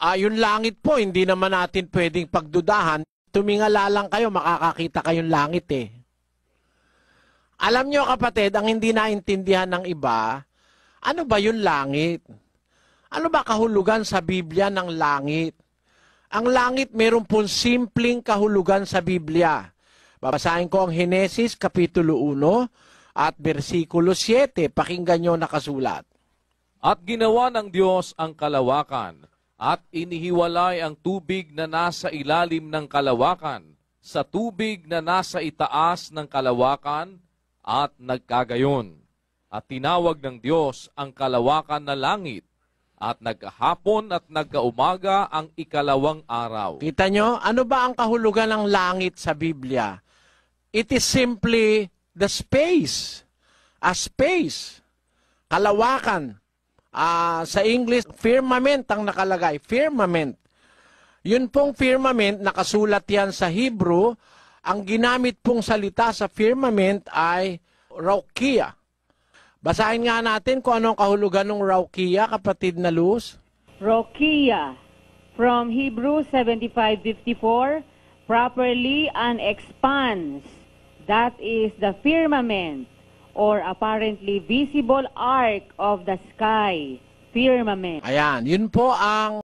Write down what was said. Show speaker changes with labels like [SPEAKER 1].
[SPEAKER 1] uh, yung langit po, hindi naman natin pwedeng pagdudahan. Tumingala lang kayo, makakakita kayong langit eh. Alam nyo kapatid, ang hindi naintindihan ng iba, ano ba yung langit? Ano ba kahulugan sa Biblia ng langit? Ang langit meron pong simpleng kahulugan sa Biblia. Babasahin ko ang Henesis Kapitulo 1 at versikulo 7. Pakinggan nyo nakasulat.
[SPEAKER 2] At ginawa ng Diyos ang kalawakan, at inihiwalay ang tubig na nasa ilalim ng kalawakan sa tubig na nasa itaas ng kalawakan at nagkagayon. At tinawag ng Diyos ang kalawakan na langit at nagkahapon at nagkaumaga ang ikalawang araw. Kita nyo, ano ba ang kahulugan ng langit sa
[SPEAKER 1] Biblia? It is simply the space. A space. Kalawakan. Uh, sa English, firmament ang nakalagay. Firmament. Yun pong firmament, nakasulat yan sa Hebrew. Ang ginamit pong salita sa firmament ay raukia. Basahin nga natin kung anong kahulugan ng raukia, kapatid na Luz.
[SPEAKER 3] Raukia, from Hebrew 7554, properly an expanse. That is the firmament or apparently visible arc of the sky, firmament. Ayan, yun po ang